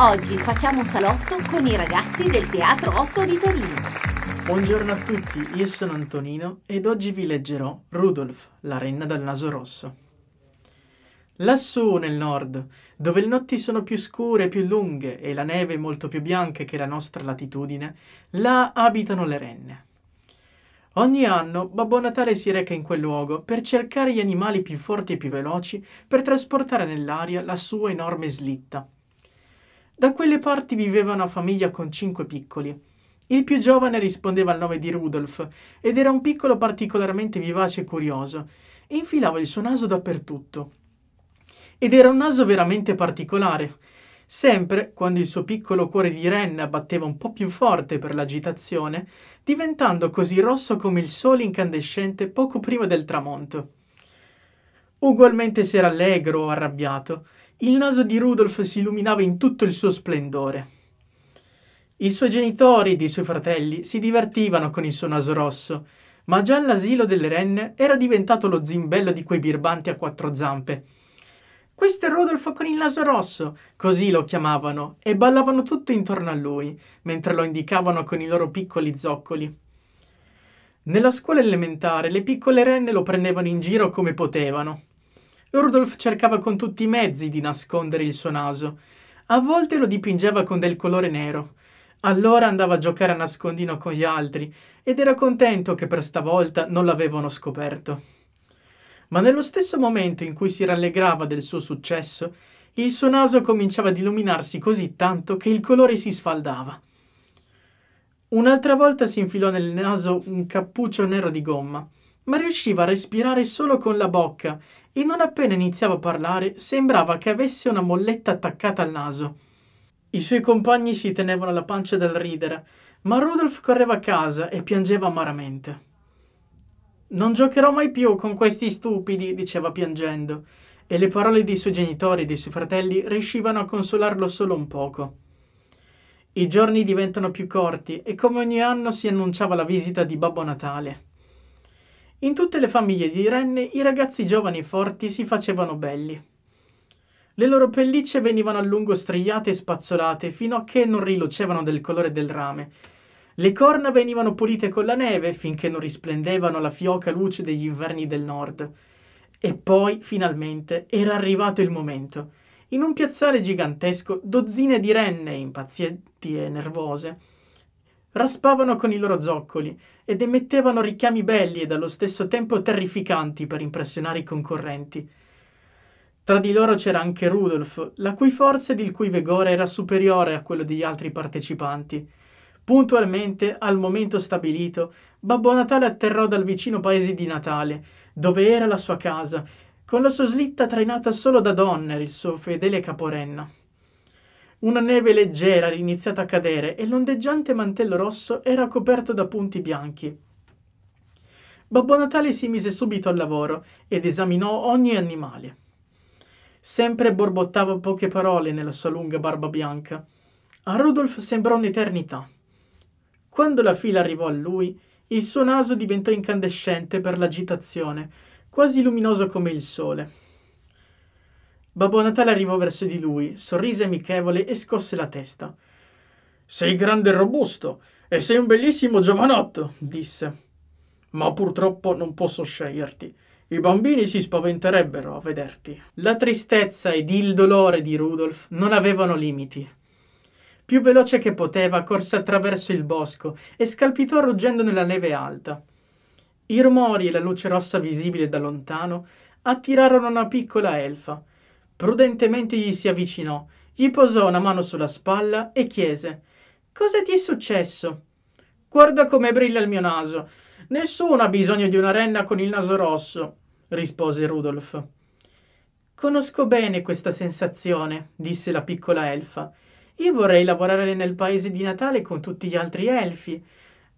Oggi facciamo salotto con i ragazzi del Teatro 8 di Torino. Buongiorno a tutti, io sono Antonino ed oggi vi leggerò Rudolf, la renna dal naso rosso. Lassù nel nord, dove le notti sono più scure e più lunghe e la neve molto più bianca che la nostra latitudine, là abitano le renne. Ogni anno Babbo Natale si reca in quel luogo per cercare gli animali più forti e più veloci per trasportare nell'aria la sua enorme slitta, da quelle parti viveva una famiglia con cinque piccoli. Il più giovane rispondeva al nome di Rudolf ed era un piccolo particolarmente vivace e curioso, e infilava il suo naso dappertutto. Ed era un naso veramente particolare. Sempre, quando il suo piccolo cuore di renna batteva un po' più forte per l'agitazione, diventando così rosso come il sole incandescente poco prima del tramonto. Ugualmente si era allegro o arrabbiato, il naso di Rudolf si illuminava in tutto il suo splendore. I suoi genitori ed i suoi fratelli si divertivano con il suo naso rosso, ma già l'asilo delle renne era diventato lo zimbello di quei birbanti a quattro zampe. Questo è Rudolf con il naso rosso, così lo chiamavano, e ballavano tutto intorno a lui, mentre lo indicavano con i loro piccoli zoccoli. Nella scuola elementare le piccole renne lo prendevano in giro come potevano. Rudolf cercava con tutti i mezzi di nascondere il suo naso. A volte lo dipingeva con del colore nero. Allora andava a giocare a nascondino con gli altri ed era contento che per stavolta non l'avevano scoperto. Ma nello stesso momento in cui si rallegrava del suo successo, il suo naso cominciava ad illuminarsi così tanto che il colore si sfaldava. Un'altra volta si infilò nel naso un cappuccio nero di gomma, ma riusciva a respirare solo con la bocca e non appena iniziava a parlare sembrava che avesse una molletta attaccata al naso. I suoi compagni si tenevano la pancia dal ridere, ma Rudolf correva a casa e piangeva amaramente. Non giocherò mai più con questi stupidi, diceva piangendo, e le parole dei suoi genitori e dei suoi fratelli riuscivano a consolarlo solo un poco. I giorni diventano più corti e come ogni anno si annunciava la visita di Babbo Natale. In tutte le famiglie di Renne i ragazzi giovani e forti si facevano belli. Le loro pellicce venivano a lungo striate e spazzolate fino a che non rilucevano del colore del rame. Le corna venivano pulite con la neve finché non risplendevano la fioca luce degli inverni del nord. E poi, finalmente, era arrivato il momento. In un piazzale gigantesco, dozzine di renne, impazienti e nervose, raspavano con i loro zoccoli ed emettevano richiami belli e allo stesso tempo terrificanti per impressionare i concorrenti. Tra di loro c'era anche Rudolf, la cui forza ed il cui vigore era superiore a quello degli altri partecipanti. Puntualmente, al momento stabilito, Babbo Natale atterrò dal vicino paese di Natale, dove era la sua casa, con la sua slitta trainata solo da Donner, il suo fedele caporenna. Una neve leggera era iniziata a cadere e l'ondeggiante mantello rosso era coperto da punti bianchi. Babbo Natale si mise subito al lavoro ed esaminò ogni animale. Sempre borbottava poche parole nella sua lunga barba bianca. A Rudolf sembrò un'eternità. Quando la fila arrivò a lui, il suo naso diventò incandescente per l'agitazione, quasi luminoso come il sole. Babbo Natale arrivò verso di lui, sorrise amichevole e scosse la testa. Sei grande e robusto e sei un bellissimo giovanotto, disse. Ma purtroppo non posso sceglierti. I bambini si spaventerebbero a vederti. La tristezza ed il dolore di Rudolf non avevano limiti. Più veloce che poteva, corse attraverso il bosco e scalpitò ruggendo nella neve alta. I rumori e la luce rossa visibile da lontano attirarono una piccola elfa, Prudentemente gli si avvicinò, gli posò una mano sulla spalla e chiese Cosa ti è successo? Guarda come brilla il mio naso. Nessuno ha bisogno di una renna con il naso rosso, rispose Rudolf. Conosco bene questa sensazione, disse la piccola elfa. Io vorrei lavorare nel paese di Natale con tutti gli altri elfi,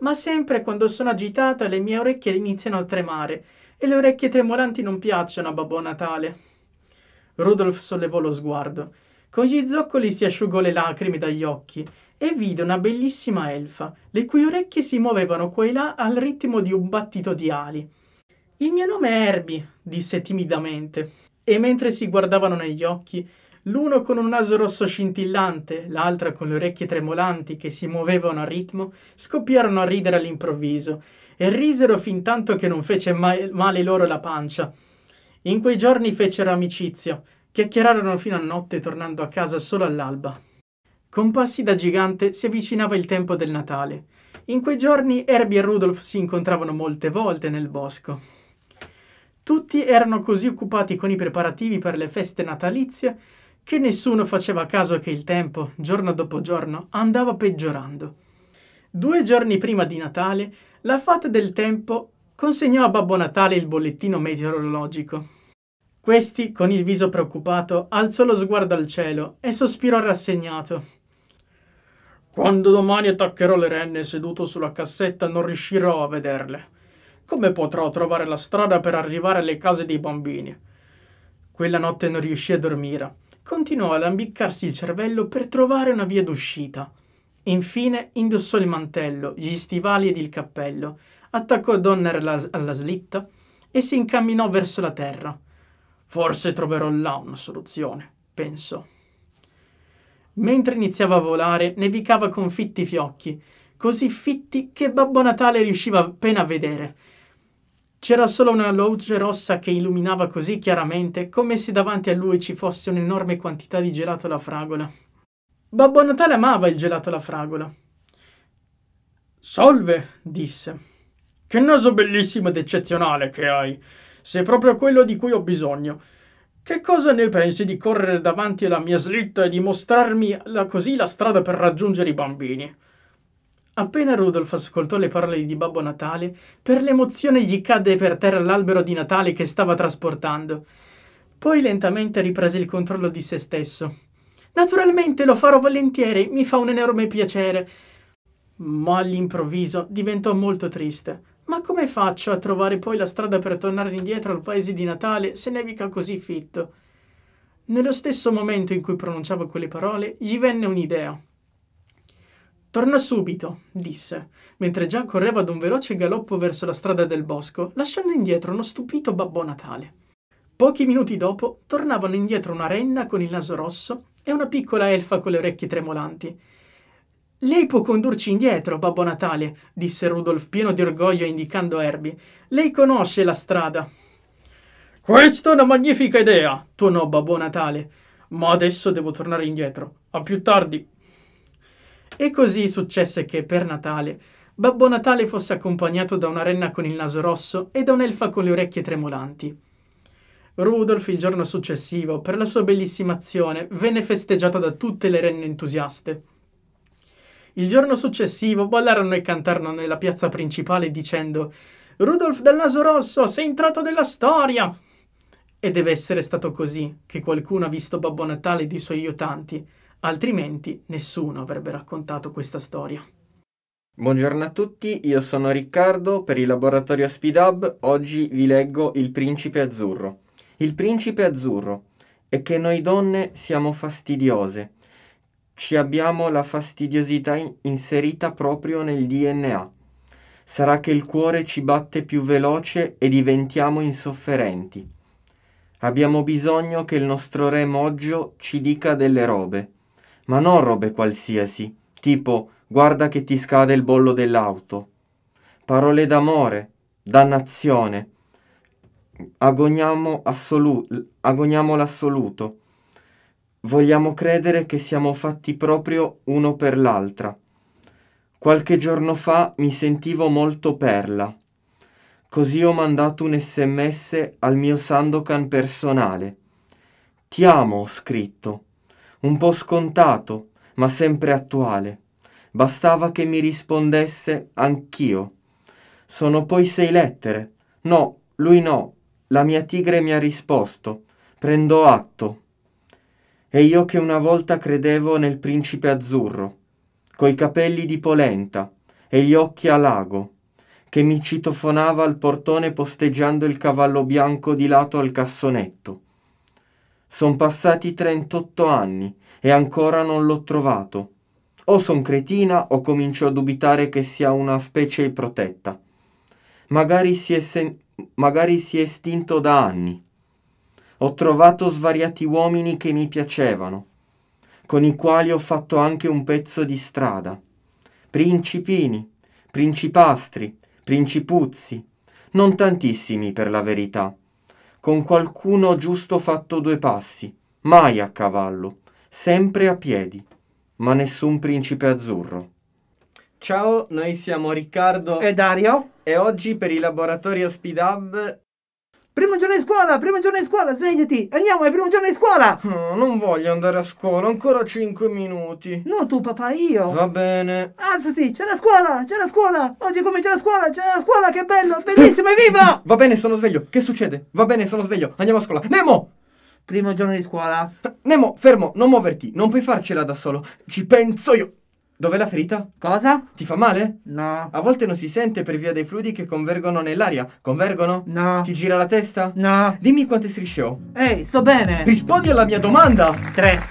ma sempre quando sono agitata le mie orecchie iniziano a tremare e le orecchie tremolanti non piacciono a Babbo Natale. Rudolf sollevò lo sguardo. Con gli zoccoli si asciugò le lacrime dagli occhi e vide una bellissima elfa, le cui orecchie si muovevano qua e là al ritmo di un battito di ali. Il mio nome è Herbie, disse timidamente, e mentre si guardavano negli occhi, l'uno con un naso rosso scintillante, l'altra con le orecchie tremolanti che si muovevano a ritmo, scoppiarono a ridere all'improvviso e risero fin tanto che non fece mai male loro la pancia. In quei giorni fecero amicizia, chiacchierarono fino a notte tornando a casa solo all'alba. Con passi da gigante si avvicinava il tempo del Natale. In quei giorni Herbie e Rudolf si incontravano molte volte nel bosco. Tutti erano così occupati con i preparativi per le feste natalizie che nessuno faceva caso che il tempo, giorno dopo giorno, andava peggiorando. Due giorni prima di Natale, la fata del tempo consegnò a Babbo Natale il bollettino meteorologico. Questi, con il viso preoccupato, alzò lo sguardo al cielo e sospirò rassegnato. Quando domani attaccherò le renne seduto sulla cassetta non riuscirò a vederle. Come potrò trovare la strada per arrivare alle case dei bambini? Quella notte non riuscì a dormire. Continuò ad ambiccarsi il cervello per trovare una via d'uscita. Infine indossò il mantello, gli stivali ed il cappello, attaccò Donner alla, alla slitta e si incamminò verso la terra. Forse troverò là una soluzione, pensò. Mentre iniziava a volare, nevicava con fitti fiocchi, così fitti che Babbo Natale riusciva appena a vedere. C'era solo una luce rossa che illuminava così chiaramente come se davanti a lui ci fosse un'enorme quantità di gelato alla fragola. Babbo Natale amava il gelato alla fragola. Solve, disse. Che naso bellissimo ed eccezionale che hai! Sei proprio quello di cui ho bisogno. Che cosa ne pensi di correre davanti alla mia slitta e di mostrarmi la, così la strada per raggiungere i bambini? Appena Rudolf ascoltò le parole di Babbo Natale, per l'emozione gli cadde per terra l'albero di Natale che stava trasportando. Poi lentamente riprese il controllo di se stesso. Naturalmente lo farò volentieri, mi fa un enorme piacere. Ma all'improvviso diventò molto triste. Ma come faccio a trovare poi la strada per tornare indietro al paese di Natale se nevica così fitto? Nello stesso momento in cui pronunciava quelle parole, gli venne un'idea. Torna subito, disse, mentre già correva ad un veloce galoppo verso la strada del bosco, lasciando indietro uno stupito Babbo Natale. Pochi minuti dopo tornavano indietro una renna con il naso rosso e una piccola elfa con le orecchie tremolanti. Lei può condurci indietro, Babbo Natale, disse Rudolf pieno di orgoglio indicando Herbie. Lei conosce la strada. Questa è una magnifica idea, tuonò Babbo Natale. Ma adesso devo tornare indietro. A più tardi. E così successe che per Natale Babbo Natale fosse accompagnato da una renna con il naso rosso e da un'elfa con le orecchie tremolanti. Rudolf il giorno successivo, per la sua bellissima azione, venne festeggiato da tutte le renne entusiaste. Il giorno successivo ballarono e cantarono nella piazza principale dicendo Rudolf dal naso rosso, sei entrato nella storia! E deve essere stato così che qualcuno ha visto Babbo Natale ed i suoi aiutanti, altrimenti nessuno avrebbe raccontato questa storia. Buongiorno a tutti, io sono Riccardo per il laboratorio Speed Oggi vi leggo Il principe azzurro. Il principe azzurro è che noi donne siamo fastidiose ci abbiamo la fastidiosità inserita proprio nel DNA. Sarà che il cuore ci batte più veloce e diventiamo insofferenti. Abbiamo bisogno che il nostro re Moggio ci dica delle robe, ma non robe qualsiasi, tipo guarda che ti scade il bollo dell'auto. Parole d'amore, dannazione. Agoniamo, assolu- agoniamo l'assoluto vogliamo credere che siamo fatti proprio uno per l'altra. Qualche giorno fa mi sentivo molto perla. Così ho mandato un sms al mio Sandokan personale. Ti amo, ho scritto. Un po' scontato, ma sempre attuale. Bastava che mi rispondesse anch'io. Sono poi sei lettere. No, lui no. La mia tigre mi ha risposto. Prendo atto. E io che una volta credevo nel principe azzurro, coi capelli di polenta e gli occhi a lago, che mi citofonava al portone posteggiando il cavallo bianco di lato al cassonetto. Son passati 38 anni e ancora non l'ho trovato. O son cretina o comincio a dubitare che sia una specie protetta. Magari si è, sen- magari si è estinto da anni ho trovato svariati uomini che mi piacevano, con i quali ho fatto anche un pezzo di strada. Principini, principastri, principuzzi, non tantissimi per la verità. Con qualcuno ho giusto fatto due passi, mai a cavallo, sempre a piedi, ma nessun principe azzurro. Ciao, noi siamo Riccardo e Dario e oggi per i laboratori Ospidab Primo giorno di scuola, primo giorno di scuola, svegliati! Andiamo, è il primo giorno di scuola! Oh, non voglio andare a scuola, ancora 5 minuti. No, tu, papà, io. Va bene. Alzati, c'è la scuola, c'è la scuola! Oggi comincia la scuola, c'è la scuola, che bello, bellissimo, è viva! Va bene, sono sveglio. Che succede? Va bene, sono sveglio. Andiamo a scuola. Nemo! Primo giorno di scuola. Nemo, fermo, non muoverti, non puoi farcela da solo. Ci penso io. Dov'è la ferita? Cosa? Ti fa male? No. A volte non si sente per via dei fluidi che convergono nell'aria. Convergono? No. Ti gira la testa? No. Dimmi quante strisce ho. Ehi, sto bene. Rispondi alla mia domanda. Tre.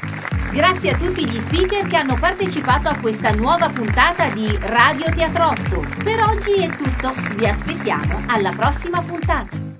Grazie a tutti gli speaker che hanno partecipato a questa nuova puntata di Radio Teatrotto. Per oggi è tutto, vi aspettiamo alla prossima puntata.